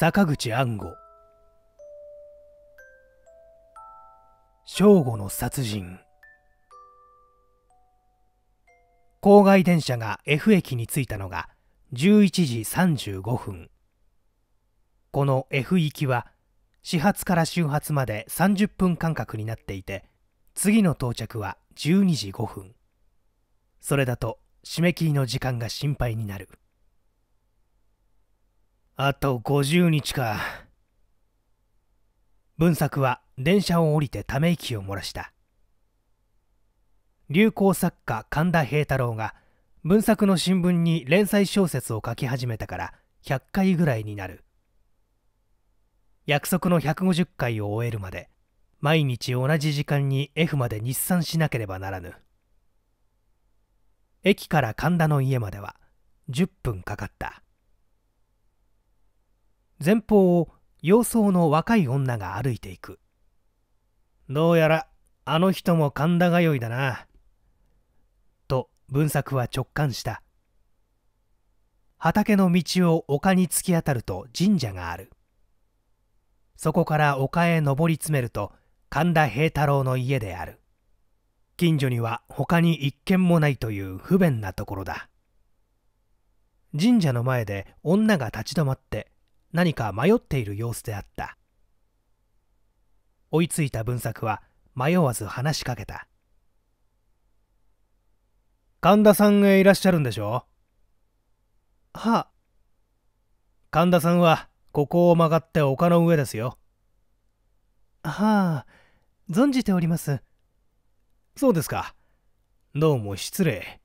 坂口安吾正午の殺人郊外電車が F 駅に着いたのが11時35分この F 行きは始発から終発まで30分間隔になっていて次の到着は12時5分それだと締め切りの時間が心配になるあと50日か文作は電車を降りてため息を漏らした流行作家神田平太郎が文作の新聞に連載小説を書き始めたから100回ぐらいになる約束の150回を終えるまで毎日同じ時間に F まで日産しなければならぬ駅から神田の家までは10分かかった前方を様相の若い女が歩いていくどうやらあの人も神田通いだなと文作は直感した畑の道を丘に突き当たると神社があるそこから丘へ上り詰めると神田平太郎の家である近所には他に一軒もないという不便なところだ神社の前で女が立ち止まって何か迷っている様子であった追いついた文作は迷わず話しかけた神田さんへいらっしゃるんでしょうはあ神田さんはここを曲がって丘の上ですよはあ存じておりますそうですかどうも失礼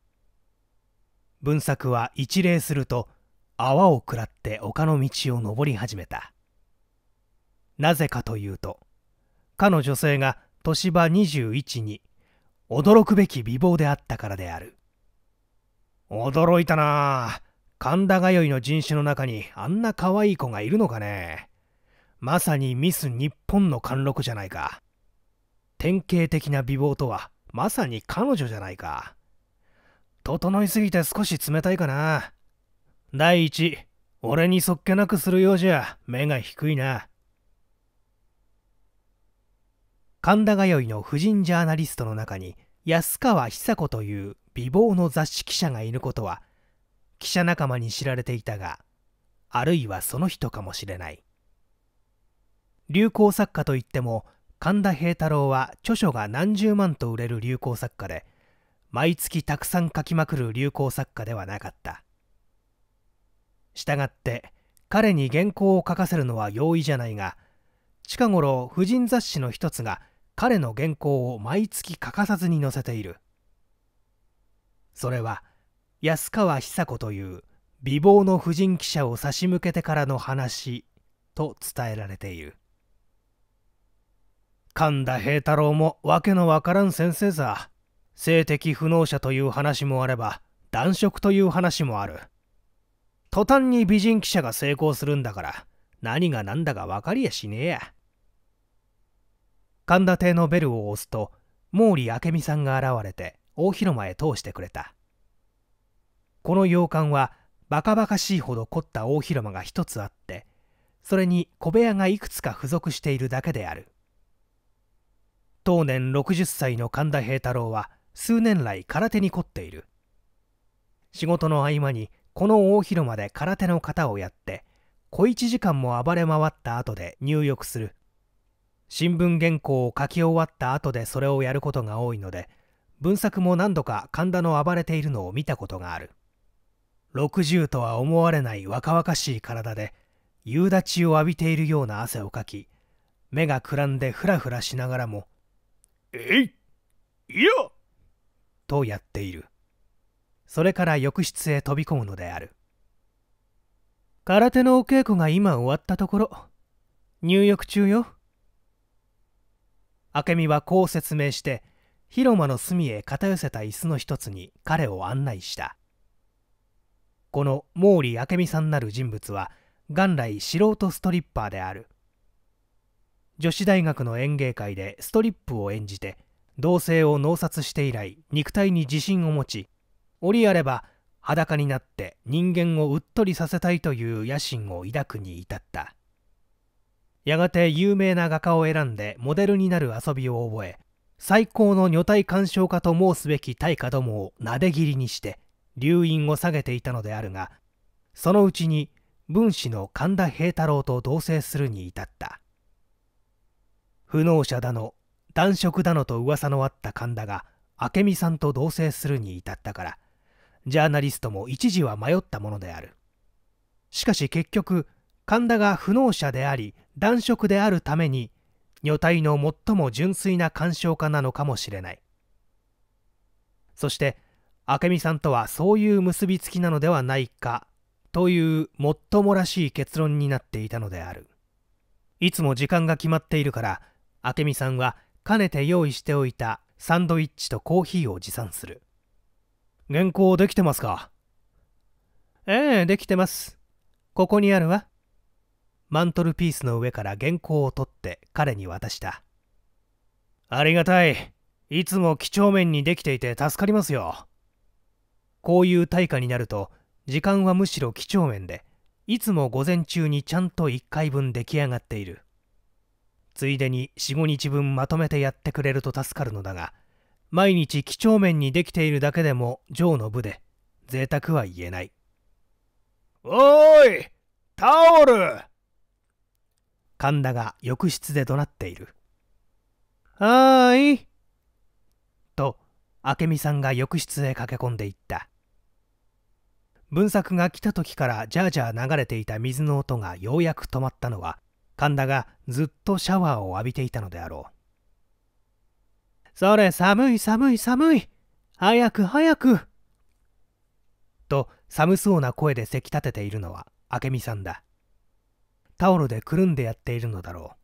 文作は一礼すると泡を食らって丘の道を登り始めたなぜかというとかの女性が年場21に驚くべき美貌であったからである驚いたな神田通いの人種の中にあんな可愛い子がいるのかねまさにミス日本の貫禄じゃないか典型的な美貌とはまさに彼女じゃないか整いすぎて少し冷たいかな第一、俺にそっけなくするようじゃ目が低いな。神田通いの婦人ジャーナリストの中に安川久子という美貌の雑誌記者がいることは記者仲間に知られていたがあるいはその人かもしれない流行作家といっても神田平太郎は著書が何十万と売れる流行作家で毎月たくさん書きまくる流行作家ではなかったしたがって彼に原稿を書かせるのは容易じゃないが近頃婦人雑誌の一つが彼の原稿を毎月欠かさずに載せているそれは安川久子という美貌の婦人記者を差し向けてからの話と伝えられている神田平太郎も訳のわからん先生さ性的不能者という話もあれば男色という話もある途端に美人記者が成功するんだから何が何だか分かりやしねえや神田邸のベルを押すと毛利明美さんが現れて大広間へ通してくれたこの洋館はバカバカしいほど凝った大広間が一つあってそれに小部屋がいくつか付属しているだけである当年60歳の神田平太郎は数年来空手に凝っている仕事の合間にこの大広間で空手の型をやって小一時間も暴れ回った後で入浴する新聞原稿を書き終わった後でそれをやることが多いので文作も何度か神田の暴れているのを見たことがある60とは思われない若々しい体で夕立を浴びているような汗をかき目がくらんでふらふらしながらも「えいいや!」とやっているそれから浴室へ飛び込むのである空手のお稽古が今終わったところ入浴中よ明美はこう説明して広間の隅へ片寄せた椅子の一つに彼を案内したこの毛利明美さんなる人物は元来素人ストリッパーである女子大学の演芸会でストリップを演じて同性を脳殺して以来肉体に自信を持ち折あれば裸になって人間をうっとりさせたいという野心を抱くに至ったやがて有名な画家を選んでモデルになる遊びを覚え最高の女体鑑賞家と申すべき大家どもをなで切りにして留飲を下げていたのであるがそのうちに分子の神田平太郎と同棲するに至った不能者だの男色だのと噂のあった神田が明美さんと同棲するに至ったからジャーナリストも一時は迷ったものであるしかし結局神田が不能者であり男色であるために女体の最も純粋な鑑賞家なのかもしれないそして明美さんとはそういう結びつきなのではないかというもっともらしい結論になっていたのであるいつも時間が決まっているから明美さんはかねて用意しておいたサンドイッチとコーヒーを持参する原稿できてますかええ、できてます。ここにあるわ。マントルピースの上から原稿を取って彼に渡した。ありがたい。いつも几帳面にできていて助かりますよ。こういう対価になると、時間はむしろ几帳面で、いつも午前中にちゃんと1回分出来上がっている。ついでに4、5日分まとめてやってくれると助かるのだが、毎日几帳面にできているだけでもジョーの部で贅沢は言えないおーいタオル神田が浴室で怒鳴っているはーいと明美さんが浴室へ駆け込んでいった文作が来た時からジャージャー流れていた水の音がようやく止まったのは神田がずっとシャワーを浴びていたのであろうそれ寒い寒い寒い早く早くと寒そうな声でせき立てているのは明美さんだタオルでくるんでやっているのだろう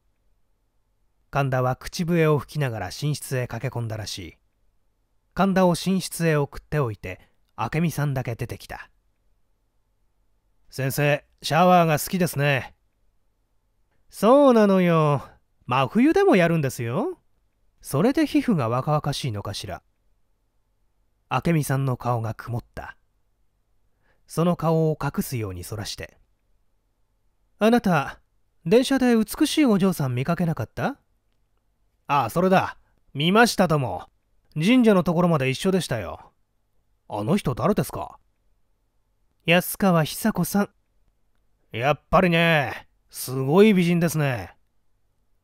神田は口笛を吹きながら寝室へ駆け込んだらしい神田を寝室へ送っておいて明美さんだけ出てきた先生シャワーが好きですねそうなのよ真冬でもやるんですよそれで皮膚が若々しいのかしら明美さんの顔が曇ったその顔を隠すようにそらしてあなた電車で美しいお嬢さん見かけなかったああそれだ見ましたとも神社のところまで一緒でしたよあの人誰ですか安川久子さんやっぱりねすごい美人ですね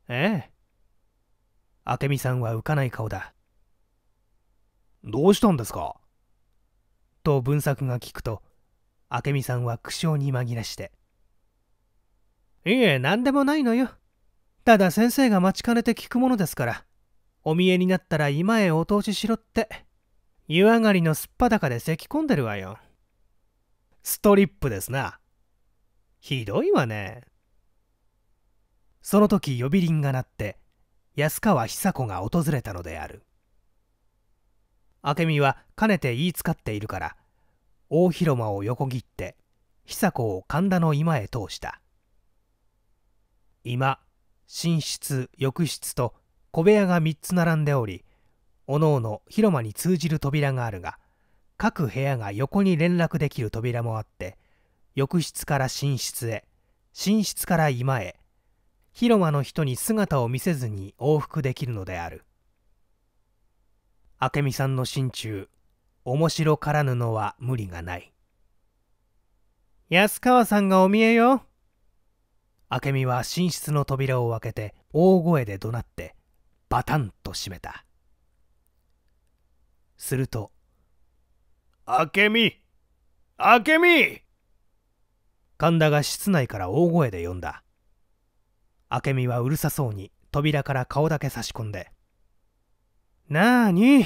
ええ明美さんは浮かない顔だどうしたんですかと文作が聞くと明美さんは苦笑に紛らして「いえ何でもないのよただ先生が待ちかねて聞くものですからお見えになったら今へお通ししろって湯上がりのすっぱだかで咳き込んでるわよストリップですなひどいわねその時呼び鈴が鳴って安川久子が訪れたのである明美はかねて言いつかっているから大広間を横切って久子を神田の居間へ通した居間寝室浴室と小部屋が3つ並んでおりおのおの広間に通じる扉があるが各部屋が横に連絡できる扉もあって浴室から寝室へ寝室から居間へ広間の人に姿を見せずに往復できるのである明美さんの心中面白からぬのは無理がない安川さんがお見えよ明美は寝室の扉を開けて大声で怒鳴ってバタンと閉めたすると「明美明美!」神田が室内から大声で呼んだ明美はうるさそうに扉から顔だけ差し込んで「なあに?」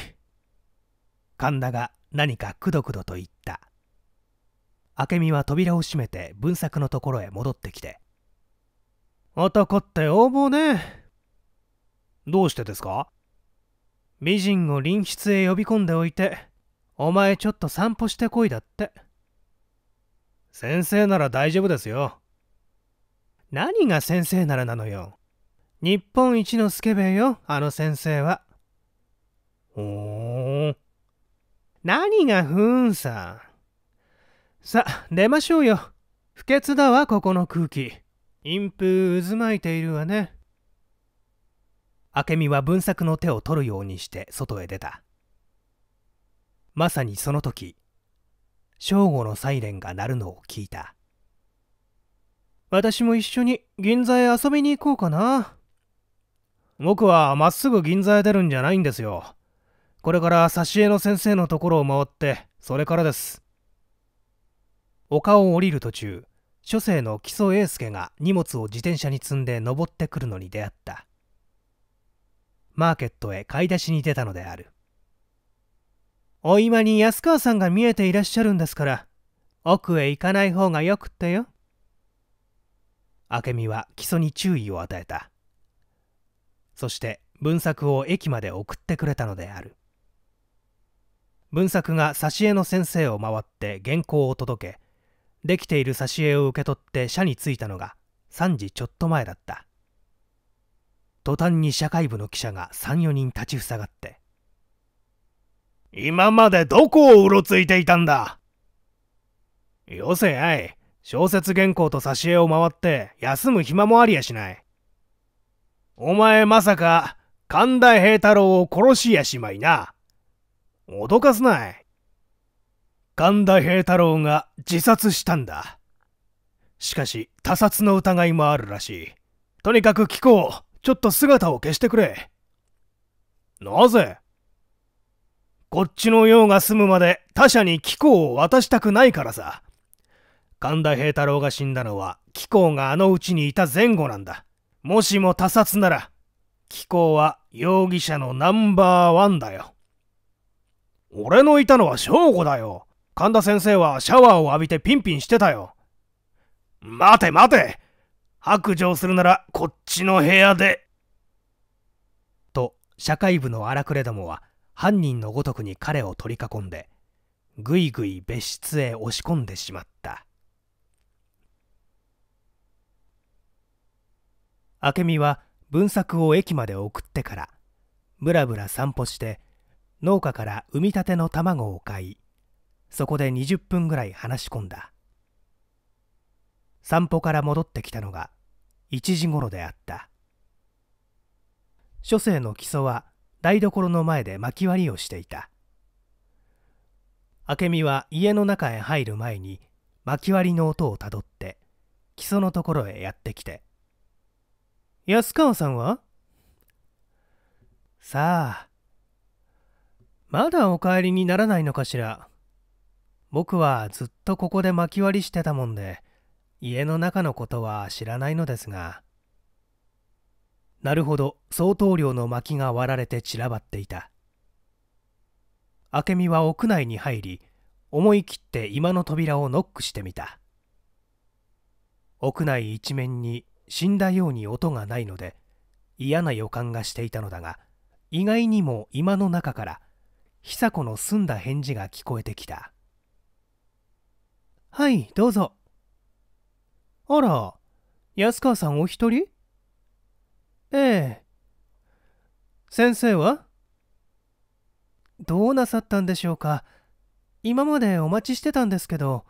神田が何かくどくどと言った明美は扉を閉めて文作のところへ戻ってきて「男って横暴ねどうしてですか?」美人を隣室へ呼び込んでおいて「お前ちょっと散歩してこい」だって先生なら大丈夫ですよ何が先生ならなのよ。日本一のスケベよ、あの先生は。おー。何が不運さ。さ、出ましょうよ。不潔だわ、ここの空気。陰風渦巻いているわね。明美は文作の手を取るようにして外へ出た。まさにその時、正午のサイレンが鳴るのを聞いた。私も一緒に銀座へ遊びに行こうかな。僕はまっすぐ銀座へ出るんじゃないんですよ。これから挿絵の先生のところを回って、それからです。丘を降りる途中、書生の木曽英介が荷物を自転車に積んで登ってくるのに出会った。マーケットへ買い出しに出たのである。お今に安川さんが見えていらっしゃるんですから、奥へ行かない方がよくってよ。明美は木曽に注意を与えたそして文作を駅まで送ってくれたのである文作が挿絵の先生を回って原稿を届けできている挿絵を受け取って社に着いたのが3時ちょっと前だった途端に社会部の記者が34人立ちふさがって「今までどこをうろついていたんだよせやい小説原稿と挿絵を回って休む暇もありやしない。お前まさか神田平太郎を殺しやしまいな。脅かすない。神田平太郎が自殺したんだ。しかし他殺の疑いもあるらしい。とにかく聞こう。ちょっと姿を消してくれ。なぜこっちの用が済むまで他者に貴公を渡したくないからさ。神田平太郎が死んだのは貴公があのうちにいた前後なんだもしも他殺なら貴公は容疑者のナンバーワンだよ俺のいたのは正吾だよ神田先生はシャワーを浴びてピンピンしてたよ待て待て白状するならこっちの部屋でと社会部の荒くれどもは犯人のごとくに彼を取り囲んでぐいぐい別室へ押し込んでしまった。明美は文作を駅まで送ってからぶらぶら散歩して農家から産みたての卵を買いそこで20分ぐらい話し込んだ散歩から戻ってきたのが1時頃であった書生の木曽は台所の前で薪割りをしていた明美は家の中へ入る前に薪割りの音をたどって木曽のところへやってきて安川さんはさあ、まだお帰りにならないのかしら。僕はずっとここで薪割りしてたもんで、家の中のことは知らないのですが。なるほど、相当量の薪が割られて散らばっていた。明美は屋内に入り、思い切って今の扉をノックしてみた。屋内一面に死んだように音がないので嫌な予感がしていたのだが意外にも今の中から久子の澄んだ返事が聞こえてきた「はいどうぞ」「あら安川さんお一人?」「ええ」「先生は?」どうなさったんでしょうか今までお待ちしてたんですけど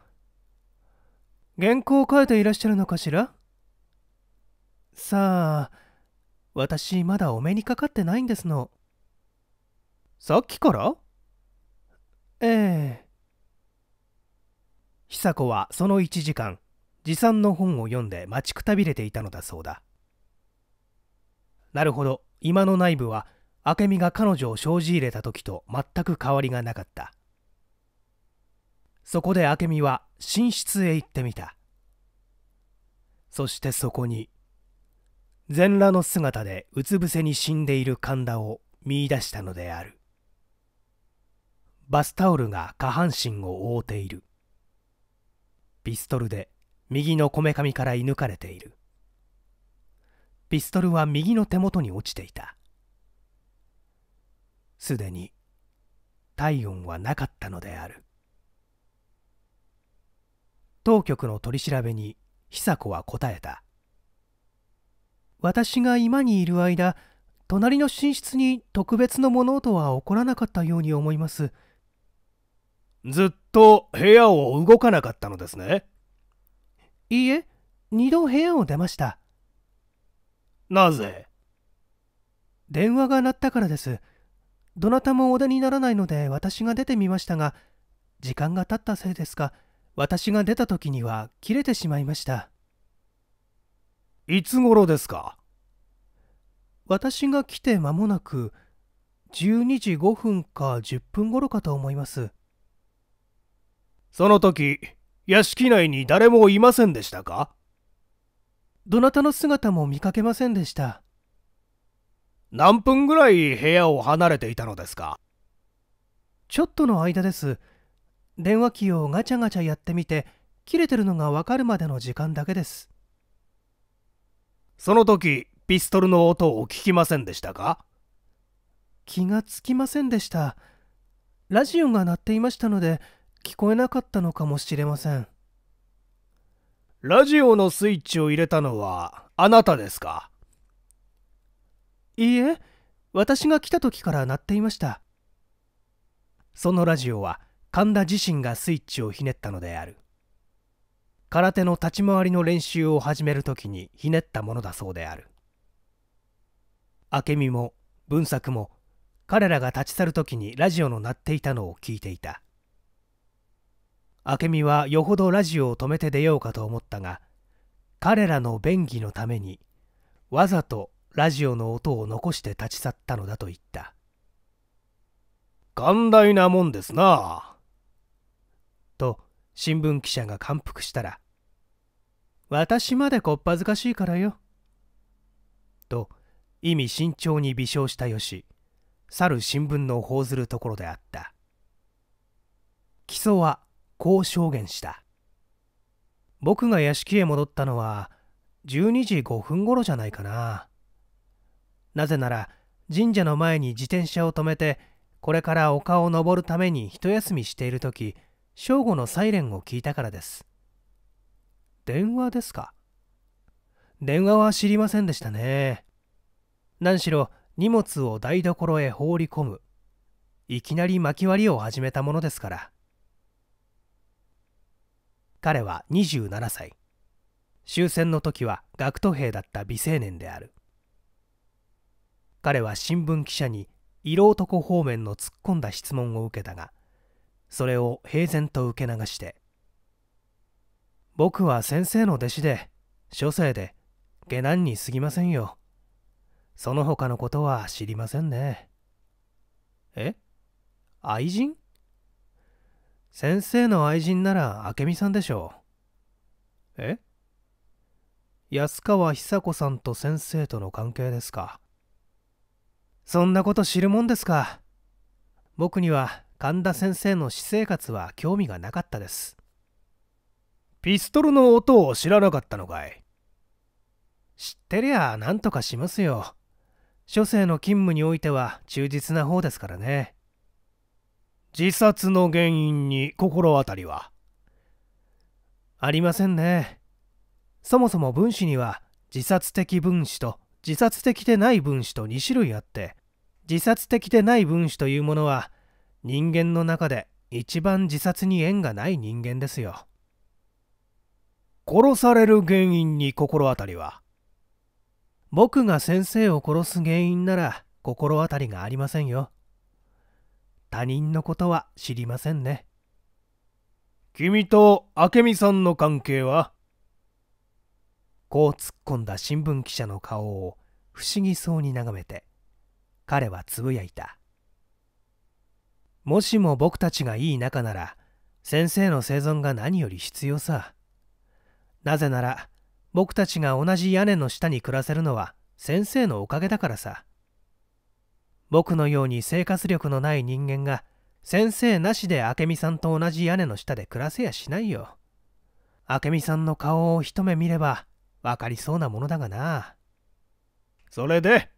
原稿を書いていらっしゃるのかしらさあ私まだお目にかかってないんですのさっきからええ久子はその1時間持参の本を読んで待ちくたびれていたのだそうだなるほど今の内部は明美が彼女を生じ入れた時と全く変わりがなかったそこで明美は寝室へ行ってみたそしてそこに全裸の姿でうつ伏せに死んでいる神田を見出したのであるバスタオルが下半身を覆っているピストルで右のこめかみから射抜かれているピストルは右の手元に落ちていたすでに体温はなかったのである当局の取り調べに久子は答えた私が今にいる間隣の寝室に特別の物音は起こらなかったように思いますずっと部屋を動かなかったのですねいいえ二度部屋を出ましたなぜ電話が鳴ったからですどなたもお出にならないので私が出てみましたが時間が経ったせいですか私が出た時には切れてしまいましたいつ頃ですか私が来て間もなく12時5分か10分頃かと思いますその時屋敷内に誰もいませんでしたかどなたの姿も見かけませんでした何分ぐらい部屋を離れていたのですかちょっとの間です電話機をガチャガチャやってみて切れてるのがわかるまでの時間だけですその時ピストルの音を聞きませんでしたか気がつきませんでしたラジオが鳴っていましたので聞こえなかったのかもしれませんラジオのスイッチを入れたのはあなたですかいいえ私が来た時から鳴っていましたそのラジオは神田自身がスイッチをひねったのである空手の立ち回りの練習を始める時にひねったものだそうである明美も文作も彼らが立ち去る時にラジオの鳴っていたのを聞いていた明美はよほどラジオを止めて出ようかと思ったが彼らの便宜のためにわざとラジオの音を残して立ち去ったのだと言った寛大なもんですなと新聞記者が感服したら「私までこっぱずかしいからよ」と意味慎重に微笑したよし去る新聞の報ずるところであった木曽はこう証言した僕が屋敷へ戻ったのは12時5分頃じゃないかななぜなら神社の前に自転車を止めてこれから丘を登るために一休みしている時正午のサイレンを聞いたからです。電話ですか電話は知りませんでしたね。何しろ荷物を台所へ放り込む。いきなり薪割りを始めたものですから。彼は27歳。終戦の時は学徒兵だった美青年である。彼は新聞記者に色男方面の突っ込んだ質問を受けたが、それを平然と受け流して僕は先生の弟子で書生で下男にすぎませんよその他のことは知りませんねえ愛人先生の愛人なら明美さんでしょうえ安川久子さんと先生との関係ですかそんなこと知るもんですか僕には神田先生の私生活は興味がなかったですピストルの音を知らなかったのかい知ってりゃ何とかしますよ諸生の勤務においては忠実な方ですからね自殺の原因に心当たりはありませんねそもそも分子には自殺的分子と自殺的でない分子と2種類あって自殺的でない分子というものは人間の中で一番自殺に縁がない人間ですよ殺される原因に心当たりは僕が先生を殺す原因なら心当たりがありませんよ他人のことは知りませんね君と明美さんの関係はこう突っ込んだ新聞記者の顔を不思議そうに眺めて彼はつぶやいた「もしも僕たちがいい仲なら先生の生存が何より必要さなぜなら僕たちが同じ屋根の下に暮らせるのは先生のおかげだからさ僕のように生活力のない人間が先生なしで明美さんと同じ屋根の下で暮らせやしないよ明美さんの顔を一目見れば分かりそうなものだがなそれで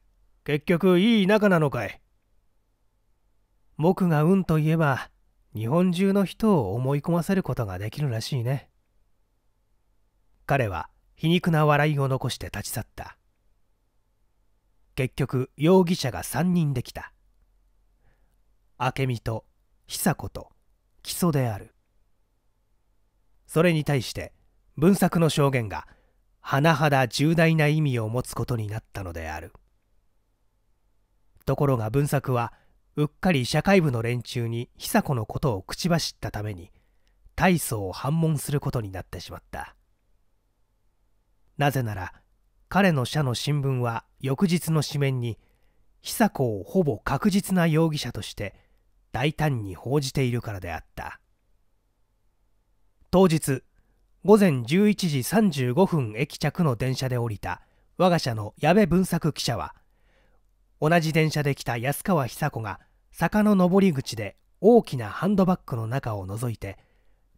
結局いい仲なのかい僕が運といえば日本中の人を思い込ませることができるらしいね彼は皮肉な笑いを残して立ち去った結局容疑者が3人できた明美と久子と木曽であるそれに対して文作の証言が甚だ重大な意味を持つことになったのであるところが文作は「うっかり社会部の連中に久子のことを口走ったために大層反問することになってしまったなぜなら彼の社の新聞は翌日の紙面に久子をほぼ確実な容疑者として大胆に報じているからであった当日午前11時35分駅着の電車で降りた我が社の矢部文作記者は同じ電車で来た安川久子が坂の上り口で大きなハンドバッグの中を覗いて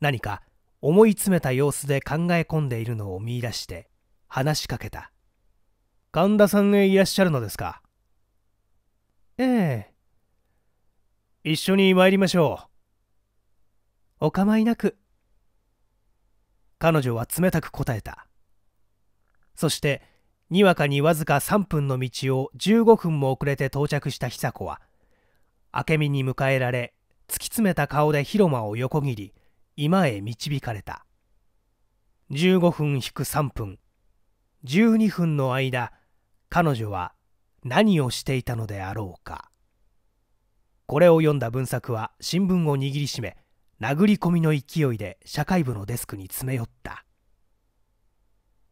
何か思い詰めた様子で考え込んでいるのを見いだして話しかけた神田さんへいらっしゃるのですかええ一緒に参りましょうお構いなく彼女は冷たく答えたそしてにわかにわずか3分の道を15分も遅れて到着した久子は明美に迎えられ突き詰めた顔で広間を横切り居間へ導かれた15分引く3分12分の間彼女は何をしていたのであろうかこれを読んだ文作は新聞を握りしめ殴り込みの勢いで社会部のデスクに詰め寄った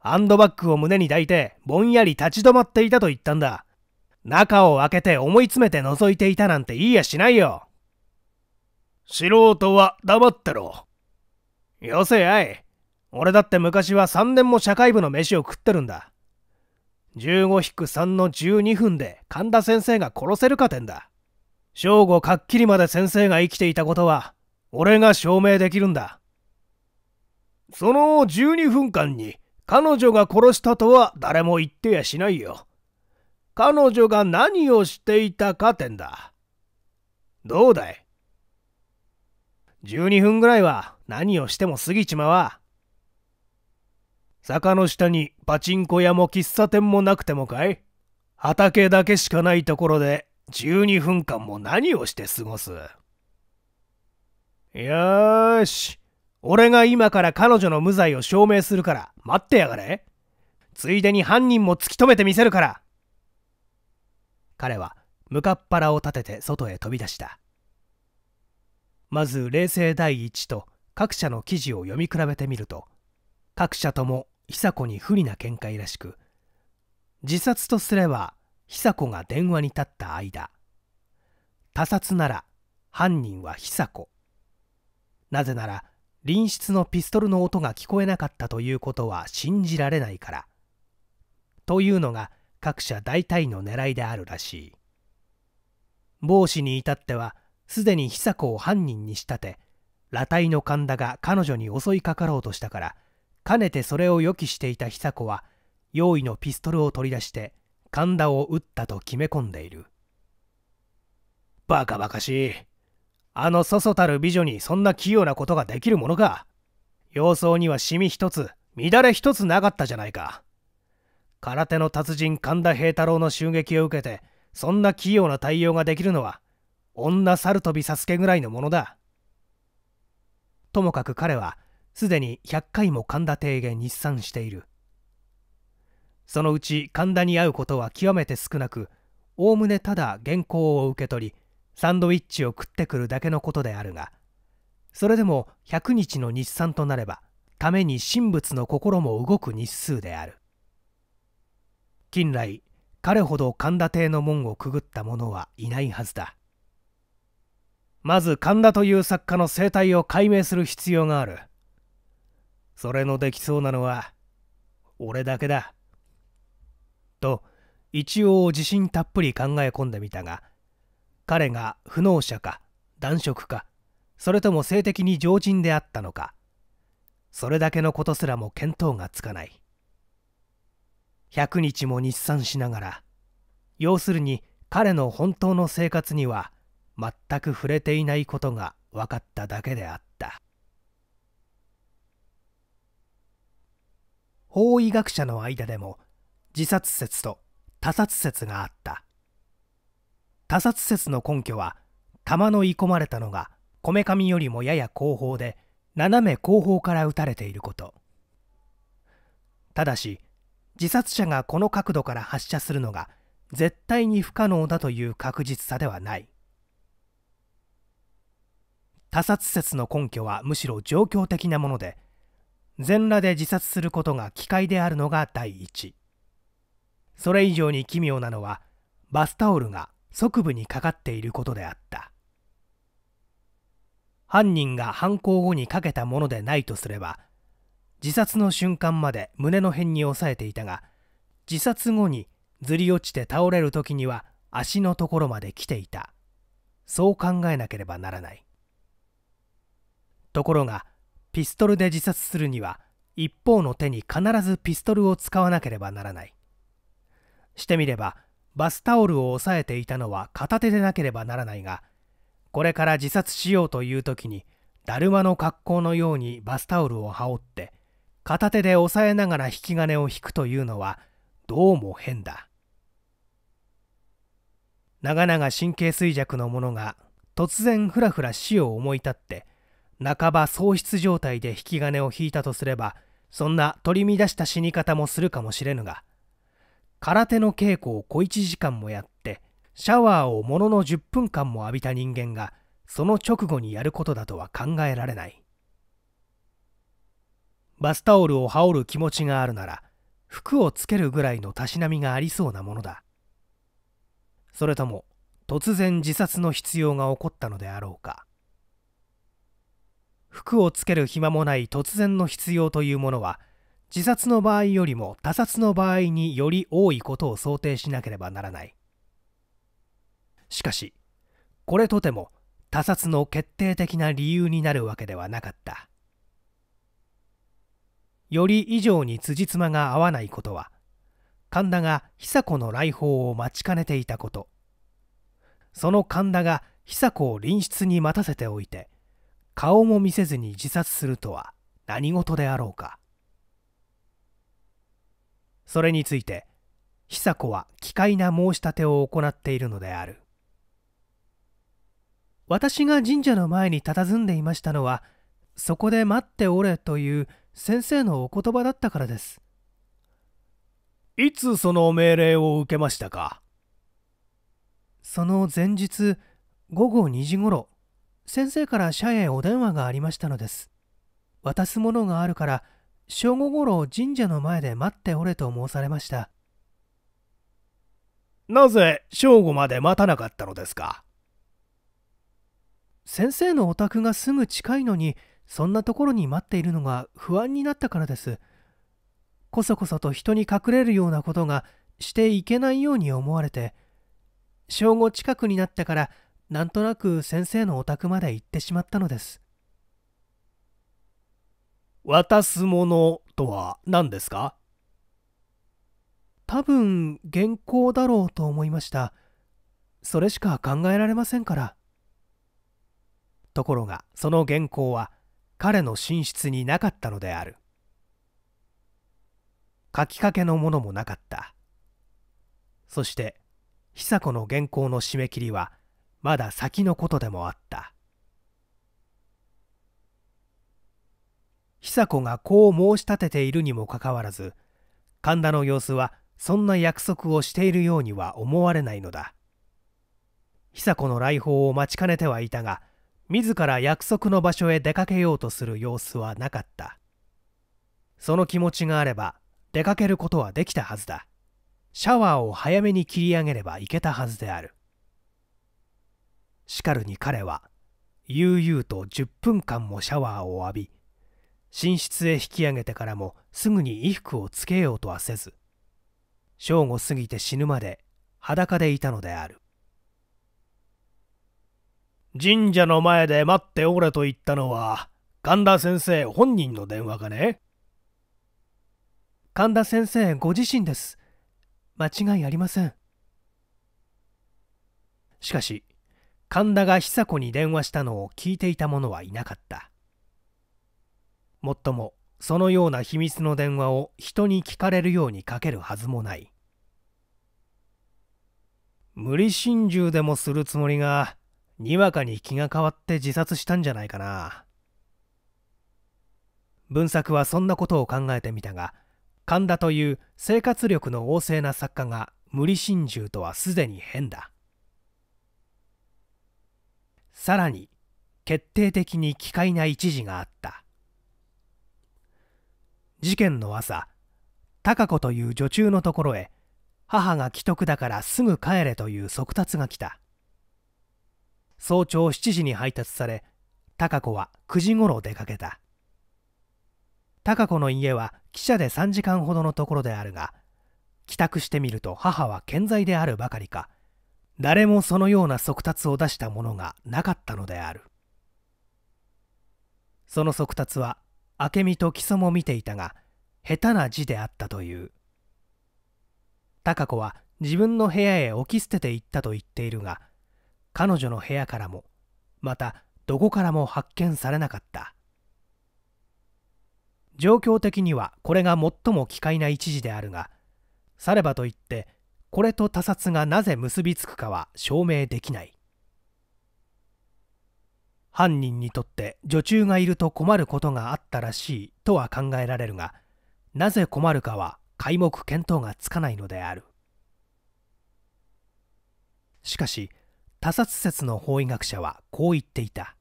ハンドバッグを胸に抱いて、ぼんやり立ち止まっていたと言ったんだ。中を開けて思い詰めて覗いていたなんて言いやしないよ。素人は黙ってろ。よせやい。俺だって昔は3年も社会部の飯を食ってるんだ。15-3の12分で神田先生が殺せるかてんだ。正午かっきりまで先生が生きていたことは、俺が証明できるんだ。その12分間に、彼女が殺したとは誰も言ってやしないよ。彼女が何をしていたかてんだ。どうだい ?12 分ぐらいは何をしても過ぎちまわ。坂の下にパチンコ屋も喫茶店もなくてもかい畑だけしかないところで12分間も何をして過ごすよし俺が今から彼女の無罪を証明するから待ってやがれ。ついでに犯人も突き止めてみせるから。彼は向かっ腹を立てて外へ飛び出した。まず冷静第一と各社の記事を読み比べてみると、各社とも久子に不利な見解らしく、自殺とすれば久子が電話に立った間、他殺なら犯人は久子。なぜなら、隣室のピストルの音が聞こえなかったということは信じられないから。というのが各社大体の狙いであるらしい。帽子に至ってはすでに久子を犯人に仕立て裸体の神田が彼女に襲いかかろうとしたからかねてそれを予期していた久子は用意のピストルを取り出して神田を撃ったと決め込んでいるバカバカしいあのそそたる美女にそんな器用なことができるものか様相にはシミ一つ乱れ一つなかったじゃないか空手の達人神田平太郎の襲撃を受けてそんな器用な対応ができるのは女猿飛びサスケぐらいのものだともかく彼はすでに100回も神田提言に賛しているそのうち神田に会うことは極めて少なくおおむねただ原稿を受け取りサンドイッチを食ってくるだけのことであるがそれでも100日の日産となればために神仏の心も動く日数である近来彼ほど神田邸の門をくぐった者はいないはずだまず神田という作家の生態を解明する必要があるそれのできそうなのは俺だけだと一応自信たっぷり考え込んでみたが彼が不能者か男色かそれとも性的に常人であったのかそれだけのことすらも見当がつかない100日も日産しながら要するに彼の本当の生活には全く触れていないことが分かっただけであった法医学者の間でも自殺説と他殺説があった他殺説の根拠は弾の射込まれたのがこめかみよりもやや後方で斜め後方から撃たれていることただし自殺者がこの角度から発射するのが絶対に不可能だという確実さではない他殺説の根拠はむしろ状況的なもので全裸で自殺することが機械であるのが第一それ以上に奇妙なのはバスタオルが側部にかかっていることであった犯人が犯行後にかけたものでないとすれば自殺の瞬間まで胸の辺に押さえていたが自殺後にずり落ちて倒れる時には足のところまで来ていたそう考えなければならないところがピストルで自殺するには一方の手に必ずピストルを使わなければならないしてみればバスタオルを押さえていたのは片手でなければならないがこれから自殺しようという時にだるまの格好のようにバスタオルを羽織って片手で押さえながら引き金を引くというのはどうも変だ長々神経衰弱の者が突然ふらふら死を思い立って半ば喪失状態で引き金を引いたとすればそんな取り乱した死に方もするかもしれぬが空手の稽古を小1時間もやってシャワーをものの10分間も浴びた人間がその直後にやることだとは考えられないバスタオルを羽織る気持ちがあるなら服をつけるぐらいのたしなみがありそうなものだそれとも突然自殺の必要が起こったのであろうか服をつける暇もない突然の必要というものは自殺の場合よりも他殺の場合により多いことを想定しなければならないしかしこれとても他殺の決定的な理由になるわけではなかったより以上に辻褄が合わないことは神田が久子の来訪を待ちかねていたことその神田が久子を隣室に待たせておいて顔も見せずに自殺するとは何事であろうかそれについて久子は奇怪な申し立てを行っているのである私が神社の前に佇んでいましたのはそこで待っておれという先生のお言葉だったからですいつその命令を受けましたかその前日午後2時ごろ先生から社へお電話がありましたのです渡すものがあるから正午頃神社の前で待っておれと申されました。なぜ正午まで待たなかったのですか先生のお宅がすぐ近いのにそんなところに待っているのが不安になったからです。こそこそと人に隠れるようなことがしていけないように思われて正午近くになってからなんとなく先生のお宅まで行ってしまったのです渡すものとは何ですか多分原稿だろうと思いましたそれしか考えられませんからところがその原稿は彼の寝室になかったのである書きかけのものもなかったそして久子の原稿の締め切りはまだ先のことでもあった久子がこう申し立てているにもかかわらず神田の様子はそんな約束をしているようには思われないのだ久子の来訪を待ちかねてはいたが自ら約束の場所へ出かけようとする様子はなかったその気持ちがあれば出かけることはできたはずだシャワーを早めに切り上げればいけたはずであるしかるに彼は悠々と10分間もシャワーを浴び寝室へ引き上げてからもすぐに衣服をつけようとはせず正午過ぎて死ぬまで裸でいたのである神社の前で待っておれと言ったのは神田先生本人の電話かね神田先生ご自身です間違いありませんしかし神田が久子に電話したのを聞いていた者はいなかったもっともそのような秘密の電話を人に聞かれるようにかけるはずもない無理心中でもするつもりがにわかに気が変わって自殺したんじゃないかな文作はそんなことを考えてみたが神田という生活力の旺盛な作家が無理心中とはすでに変ださらに決定的に奇怪な一時があった事件の朝貴子という女中のところへ母が危篤だからすぐ帰れという速達が来た早朝7時に配達され貴子は9時ごろ出かけた貴子の家は汽車で3時間ほどのところであるが帰宅してみると母は健在であるばかりか誰もそのような速達を出したものがなかったのであるその速達は明美と木曽も見ていたが下手な字であったという貴子は自分の部屋へ置き捨てていったと言っているが彼女の部屋からもまたどこからも発見されなかった状況的にはこれが最も奇怪な一時であるがさればといってこれと他殺がなぜ結びつくかは証明できない犯人にとって女中がいると困ることがあったらしいとは考えられるがなぜ困るかは皆目見当がつかないのであるしかし他殺説の法医学者はこう言っていた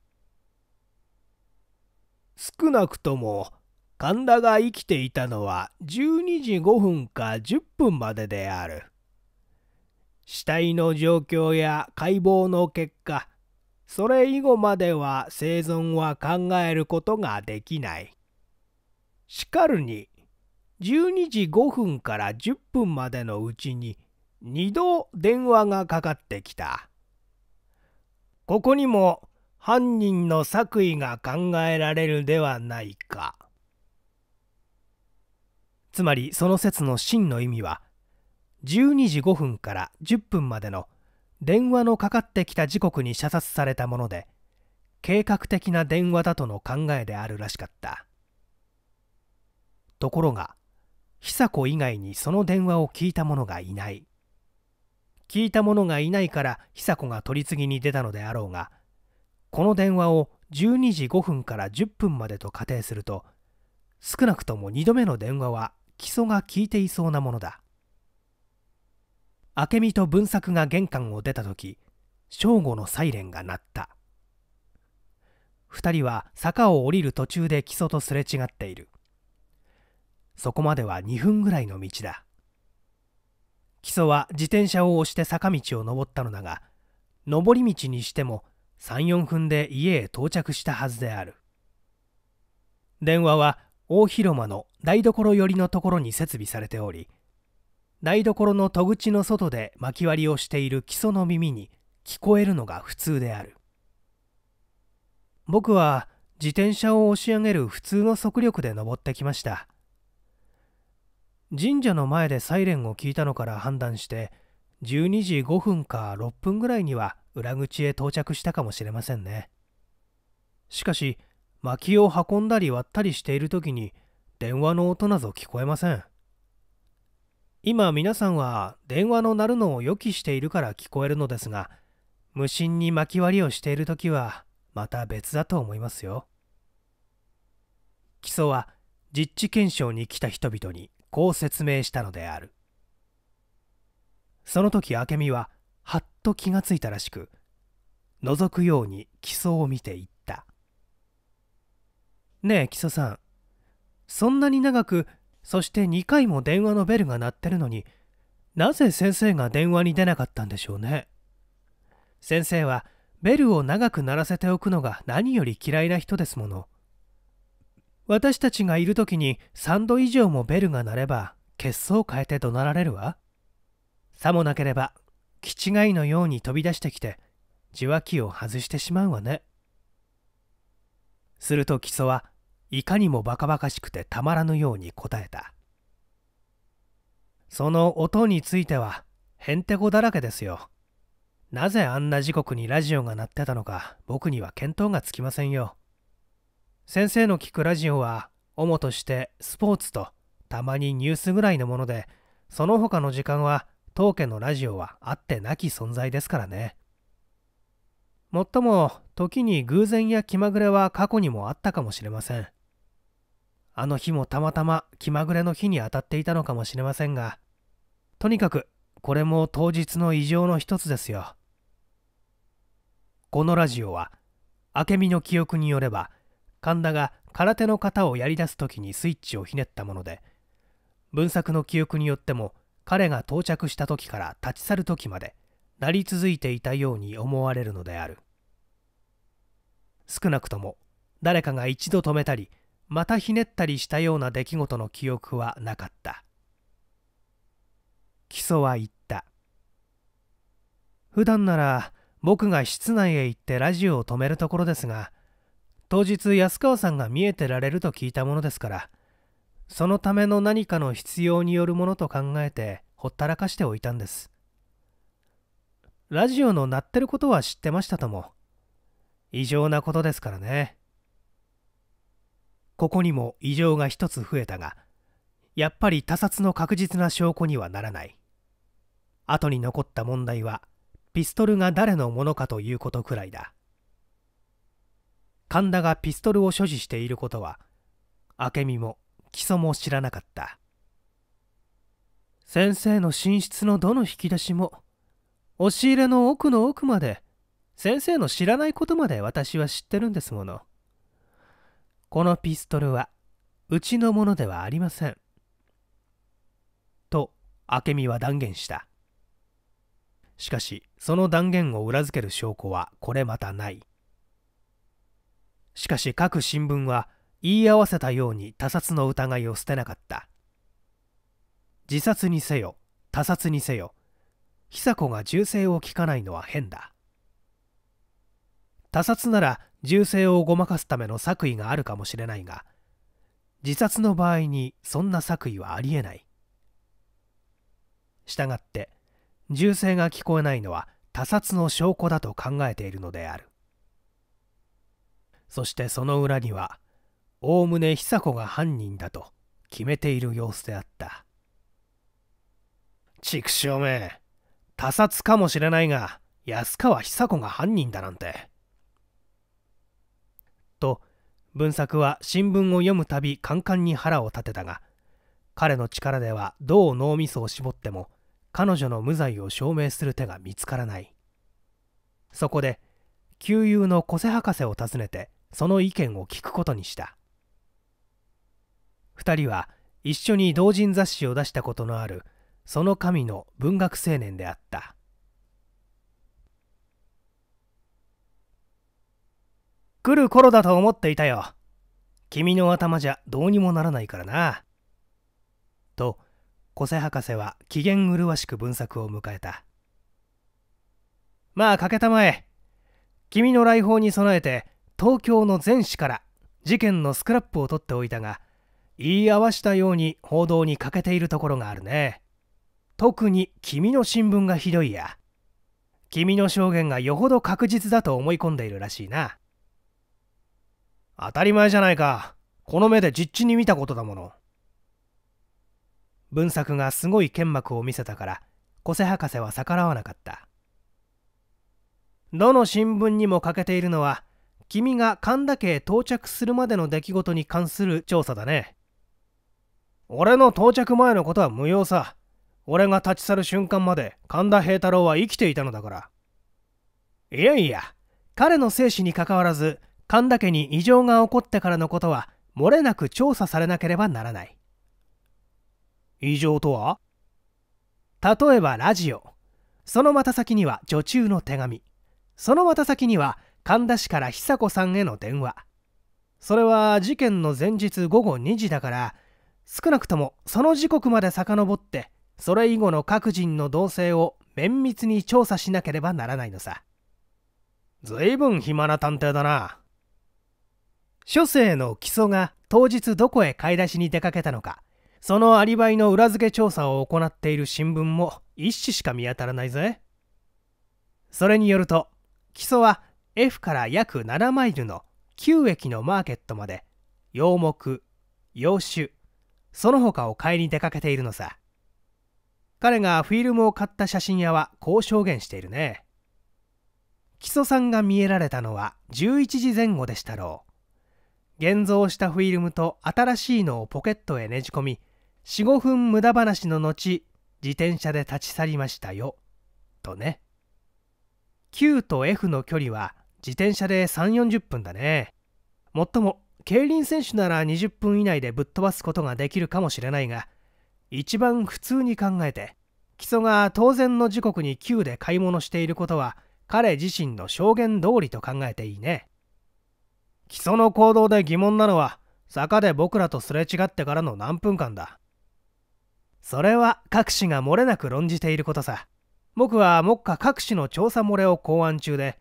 少なくとも神田が生きていたのは12時5分か10分までである死体の状況や解剖の結果それ以後までは生存は考えることができない。しかるに12時5分から10分までのうちに2度電話がかかってきた。ここにも犯人の作為が考えられるではないか。つまりその説の真の意味は12時5分から10分までの電話のかかってきた時刻に射殺されたもので計画的な電話だとの考えであるらしかったところが久子以外にその電話を聞いた者がいない聞いた者がいないから久子が取り次ぎに出たのであろうがこの電話を12時5分から10分までと仮定すると少なくとも2度目の電話は基礎が効いていそうなものだ明美と文作が玄関を出た時正午のサイレンが鳴った二人は坂を下りる途中で木曽とすれ違っているそこまでは2分ぐらいの道だ木曽は自転車を押して坂道を登ったのだが上り道にしても34分で家へ到着したはずである電話は大広間の台所寄りのところに設備されており台所の戸口の外で薪割りをしている基礎の耳に聞こえるのが普通である僕は自転車を押し上げる普通の速力で登ってきました神社の前でサイレンを聞いたのから判断して12時5分か6分ぐらいには裏口へ到着したかもしれませんねしかし薪を運んだり割ったりしている時に電話の音など聞こえません今皆さんは電話の鳴るのを予期しているから聞こえるのですが無心に薪割りをしている時はまた別だと思いますよ基礎は実地検証に来た人々にこう説明したのであるその時明美ははっと気がついたらしく覗くように基礎を見ていったねえ基礎さんそんなに長くそして2回も電話のベルが鳴ってるのになぜ先生が電話に出なかったんでしょうね先生はベルを長く鳴らせておくのが何より嫌いな人ですもの私たちがいる時に3度以上もベルが鳴れば血相を変えて怒鳴られるわさもなければ気違いのように飛び出してきて受話器を外してしまうわねすると基礎はいかにもバカバカしくてたまらぬように答えたその音についてはへんてこだらけですよなぜあんな時刻にラジオが鳴ってたのか僕には見当がつきませんよ先生の聞くラジオは主としてスポーツとたまにニュースぐらいのものでその他の時間は当家のラジオはあってなき存在ですからねもっとも時に偶然や気まぐれは過去にもあったかもしれませんあの日もたまたま気まぐれの日に当たっていたのかもしれませんが、とにかくこれも当日の異常の一つですよ。このラジオは、明美の記憶によれば、神田が空手の型をやり出す時にスイッチをひねったもので、文作の記憶によっても、彼が到着した時から立ち去る時まで、なり続いていたように思われるのである。少なくとも、誰かが一度止めたり、またひねったりしたような出来事の記憶はなかった基礎は言った普段なら僕が室内へ行ってラジオを止めるところですが当日安川さんが見えてられると聞いたものですからそのための何かの必要によるものと考えてほったらかしておいたんですラジオの鳴ってることは知ってましたとも異常なことですからねここにも異常が一つ増えたがやっぱり他殺の確実な証拠にはならない後に残った問題はピストルが誰のものかということくらいだ神田がピストルを所持していることは明美も基礎も知らなかった先生の寝室のどの引き出しも押し入れの奥の奥まで先生の知らないことまで私は知ってるんですものこのピストルはうちのものではありません。と明美は断言した。しかしその断言を裏付ける証拠はこれまたない。しかし各新聞は言い合わせたように他殺の疑いを捨てなかった。自殺にせよ他殺にせよ久子が銃声を聞かないのは変だ他殺なら銃声をごまかすための作為があるかもしれないが自殺の場合にそんな作為はありえないしたがって銃声が聞こえないのは他殺の証拠だと考えているのであるそしてその裏にはおおむね久子が犯人だと決めている様子であった畜生め他殺かもしれないが安川久子が犯人だなんて文作は新聞を読むたびカンカンに腹を立てたが彼の力ではどう脳みそを絞っても彼女の無罪を証明する手が見つからないそこで旧友の小瀬博士を訪ねてその意見を聞くことにした2人は一緒に同人雑誌を出したことのあるその神の文学青年であった来る頃だと思っていたよ。君の頭じゃどうにもならないからな。と、小瀬博士は機嫌麗しく文作を迎えた。まあ、かけたまえ。君の来訪に備えて、東京の全市から事件のスクラップを取っておいたが、言い合わしたように報道に欠けているところがあるね。特に君の新聞がひどいや。君の証言がよほど確実だと思い込んでいるらしいな。当たり前じゃないか。この目で実地に見たことだもの。文作がすごい剣幕を見せたから、小瀬博士は逆らわなかった。どの新聞にも欠けているのは、君が神田家へ到着するまでの出来事に関する調査だね。俺の到着前のことは無用さ。俺が立ち去る瞬間まで神田平太郎は生きていたのだから。いやいや、彼の生死にかかわらず、神田家に異常が起こってからのことは漏れなく調査されなければならない異常とは例えばラジオそのまた先には女中の手紙そのまた先には神田氏から久子さんへの電話それは事件の前日午後2時だから少なくともその時刻まで遡ってそれ以後の各人の動静を綿密に調査しなければならないのさ随分暇な探偵だな諸生の木曽が当日どこへ買い出しに出かけたのかそのアリバイの裏付け調査を行っている新聞も一紙しか見当たらないぜそれによると木曽は F から約7マイルの9駅のマーケットまで洋木洋酒その他を買いに出かけているのさ彼がフィルムを買った写真屋はこう証言しているね木曽さんが見えられたのは11時前後でしたろう現像したフィルムと新しいのをポケットへねじ込み45分無駄話の後自転車で立ち去りましたよとね Q と F の距離は自転車で3 4 0分だねもっとも競輪選手なら20分以内でぶっ飛ばすことができるかもしれないが一番普通に考えて基礎が当然の時刻に Q で買い物していることは彼自身の証言通りと考えていいね基礎の行動で疑問なのは坂で僕らとすれ違ってからの何分間だそれは各紙が漏れなく論じていることさ僕は目下各紙の調査漏れを考案中で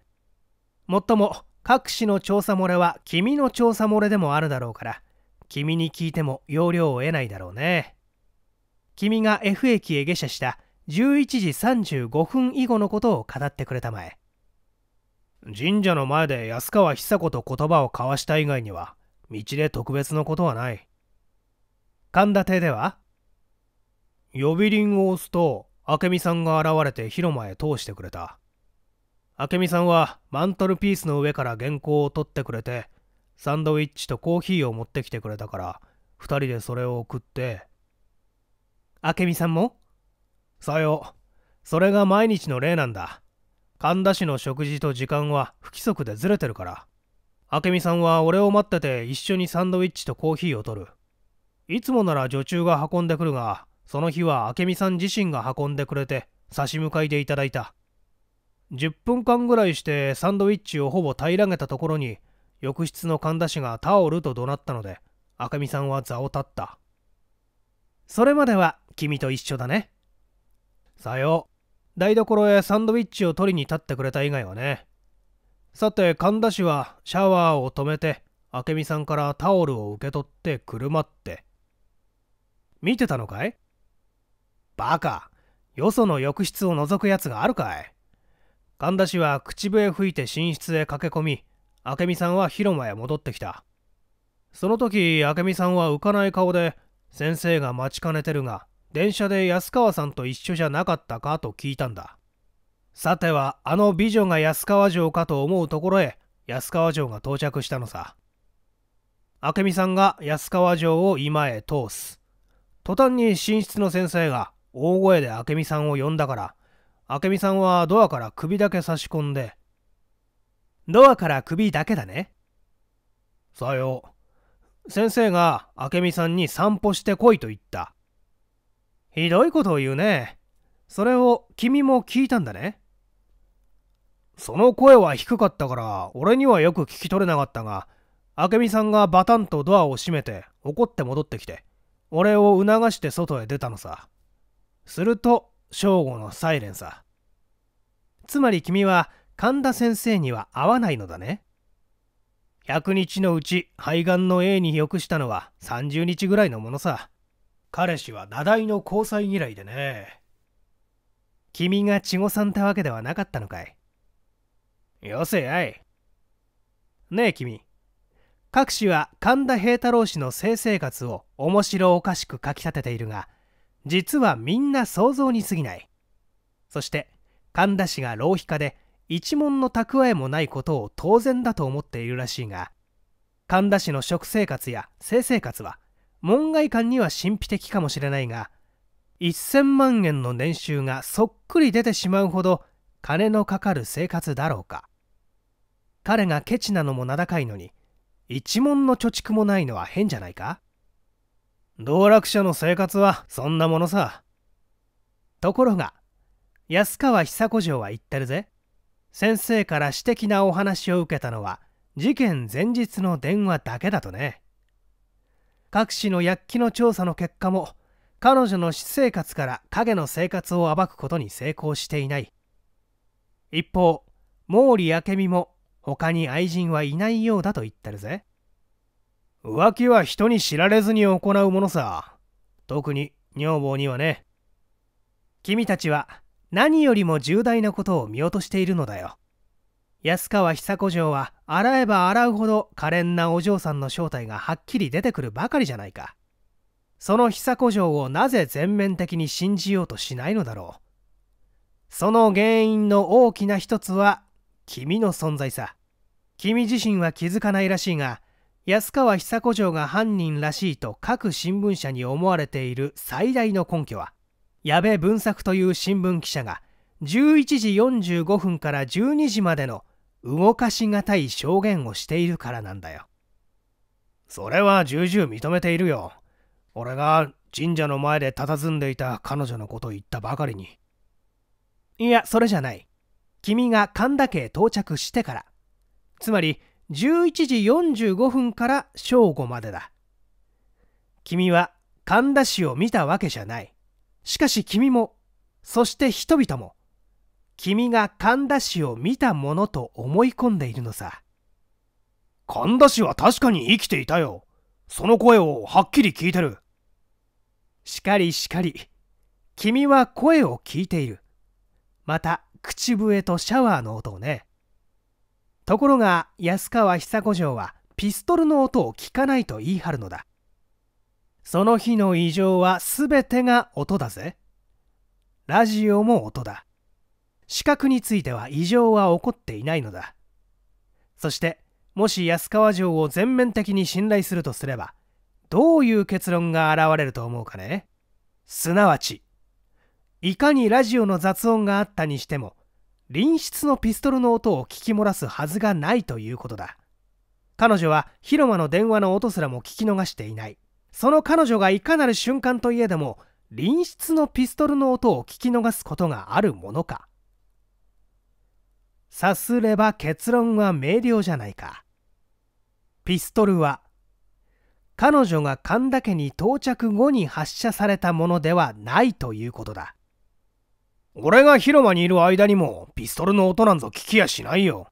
もっとも各紙の調査漏れは君の調査漏れでもあるだろうから君に聞いても要領を得ないだろうね君が F 駅へ下車した11時35分以後のことを語ってくれたまえ神社の前で安川久子と言葉を交わした以外には道で特別のことはない神田邸では呼び鈴を押すと明美さんが現れて広間へ通してくれた明美さんはマントルピースの上から原稿を取ってくれてサンドイッチとコーヒーを持ってきてくれたから2人でそれを送って明美さんもさようそれが毎日の例なんだ神田氏の食事と時間は不規則でずれてるから明美さんは俺を待ってて一緒にサンドイッチとコーヒーを取るいつもなら女中が運んでくるがその日は明美さん自身が運んでくれて差し向かいでいただいた10分間ぐらいしてサンドイッチをほぼ平らげたところに浴室の神田氏がタオルと怒鳴ったので明美さんは座を立ったそれまでは君と一緒だねさよう台所へサンドイッチを取りに立ってくれた以外はねさて神田氏はシャワーを止めて明美さんからタオルを受け取ってくるまって見てたのかいバカよその浴室を覗くやつがあるかい神田氏は口笛吹いて寝室へ駆け込み明美さんは広間へ戻ってきたその時明美さんは浮かない顔で先生が待ちかねてるが電車で安川さんと一緒じゃなかったかと聞いたんださてはあの美女が安川城かと思うところへ安川城が到着したのさ明美さんが安川城を今へ通す途端に寝室の先生が大声で明美さんを呼んだから明美さんはドアから首だけ差し込んで「ドアから首だけだね」さよう先生が明美さんに散歩してこいと言ったひどいことを言うね。それを君も聞いたんだね。その声は低かったから、俺にはよく聞き取れなかったが、明美さんがバタンとドアを閉めて怒って戻ってきて、俺を促して外へ出たのさ。すると、正午のサイレンさ。つまり君は神田先生には会わないのだね。100日のうち肺がんの A に良くしたのは30日ぐらいのものさ。彼氏は名代の交際嫌いでね。君が千尋さんってわけではなかったのかい。よせやい。ねえ君。各紙は神田平太郎氏の性生活を面白おかしく書き立てているが、実はみんな想像に過ぎない。そして神田氏が浪費家で一文の蓄えもないことを当然だと思っているらしいが、神田氏の食生活や性生活は門外観には神秘的かもしれないが1000万円の年収がそっくり出てしまうほど金のかかる生活だろうか彼がケチなのも名高いのに一文の貯蓄もないのは変じゃないか道楽者の生活はそんなものさところが安川久子城は言ってるぜ先生から私的なお話を受けたのは事件前日の電話だけだとね各種の薬器の調査の結果も彼女の私生活から影の生活を暴くことに成功していない一方毛利明美も他に愛人はいないようだと言ってるぜ浮気は人に知られずに行うものさ特に女房にはね君たちは何よりも重大なことを見落としているのだよ安川久子城は洗えば洗うほど可憐なお嬢さんの正体がはっきり出てくるばかりじゃないかその久子城をなぜ全面的に信じようとしないのだろうその原因の大きな一つは君の存在さ君自身は気づかないらしいが安川久子城が犯人らしいと各新聞社に思われている最大の根拠は矢部文作という新聞記者が11時45分から12時までの動かしがたい証言をしているからなんだよ。それは重々認めているよ。俺が神社の前で佇んでいた彼女のことを言ったばかりに。いや、それじゃない。君が神田家へ到着してから。つまり、11時45分から正午までだ。君は神田氏を見たわけじゃない。しかし君も、そして人々も、君が神田氏を見たものと思い込んでいるのさ神田氏は確かに生きていたよその声をはっきり聞いてるしかりしかり君は声を聞いているまた口笛とシャワーの音をねところが安川久子城はピストルの音を聞かないと言い張るのだその日の異常は全てが音だぜラジオも音だ視覚については異常は起こっていないのだそしてもし安川城を全面的に信頼するとすればどういう結論が現れると思うかねすなわちいかにラジオの雑音があったにしても隣室のピストルの音を聞き漏らすはずがないということだ彼女は広間の電話の音すらも聞き逃していないその彼女がいかなる瞬間といえども隣室のピストルの音を聞き逃すことがあるものかさすれば結論は明瞭じゃないか。ピストルは、彼女が神田家に到着後に発射されたものではないということだ。俺が広間にいる間にもピストルの音なんぞ聞きやしないよ。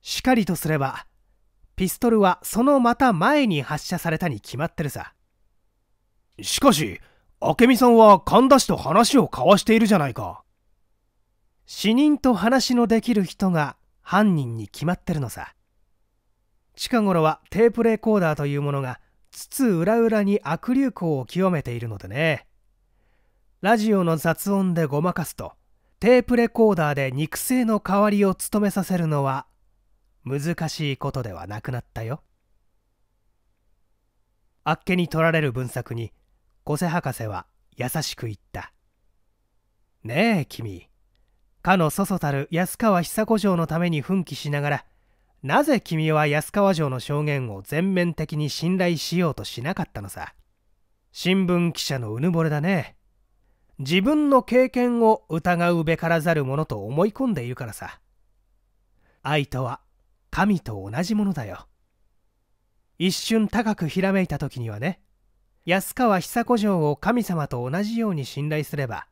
しかりとすれば、ピストルはそのまた前に発射されたに決まってるさ。しかし、明美さんは神田氏と話を交わしているじゃないか。死人と話のできる人が犯人に決まってるのさ近頃はテープレコーダーというものがつつ裏々に悪流行を清めているのでねラジオの雑音でごまかすとテープレコーダーで肉声の代わりを務めさせるのは難しいことではなくなったよあっけに取られる文作に小瀬博士は優しく言った「ねえ君かのそそたる安川久子城のために奮起しながらなぜ君は安川城の証言を全面的に信頼しようとしなかったのさ新聞記者のうぬぼれだね自分の経験を疑うべからざるものと思い込んでいるからさ愛とは神と同じものだよ一瞬高くひらめいた時にはね安川久子城を神様と同じように信頼すれば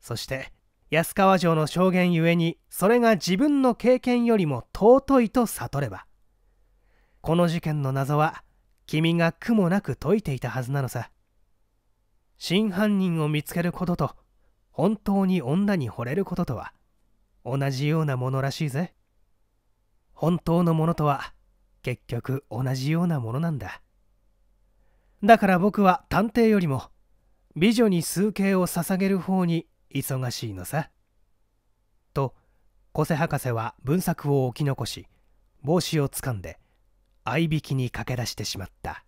そして安川城の証言ゆえにそれが自分の経験よりも尊いと悟ればこの事件の謎は君が苦もなく解いていたはずなのさ真犯人を見つけることと本当に女に惚れることとは同じようなものらしいぜ本当のものとは結局同じようなものなんだだから僕は探偵よりも美女に数形を捧げる方に忙しいのさ。と小瀬博士は文作を置き残し帽子をつかんで合いびきに駆け出してしまった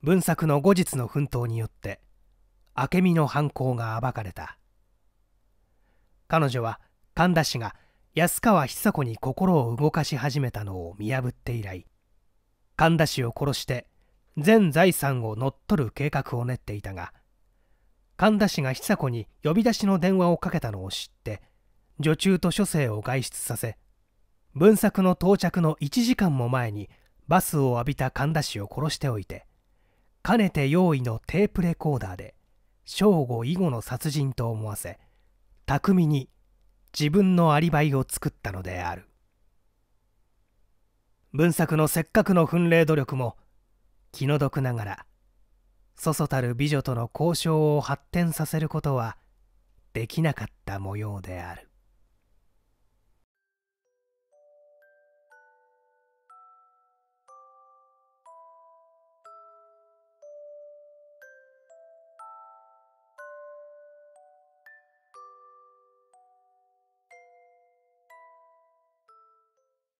文作の後日の奮闘によって明美の犯行が暴かれた彼女は神田氏が安川久子に心を動かし始めたのを見破って以来神田氏を殺して全財産を乗っ取る計画を練っていたが神田氏が久子に呼び出しの電話をかけたのを知って女中と書生を外出させ文作の到着の1時間も前にバスを浴びた神田氏を殺しておいてかねて用意のテープレコーダーで正午以後の殺人と思わせ巧みに自分のアリバイを作ったのである文作のせっかくの奮励努力も気の毒ながらそそたる美女との交渉を発展させることはできなかった模様である。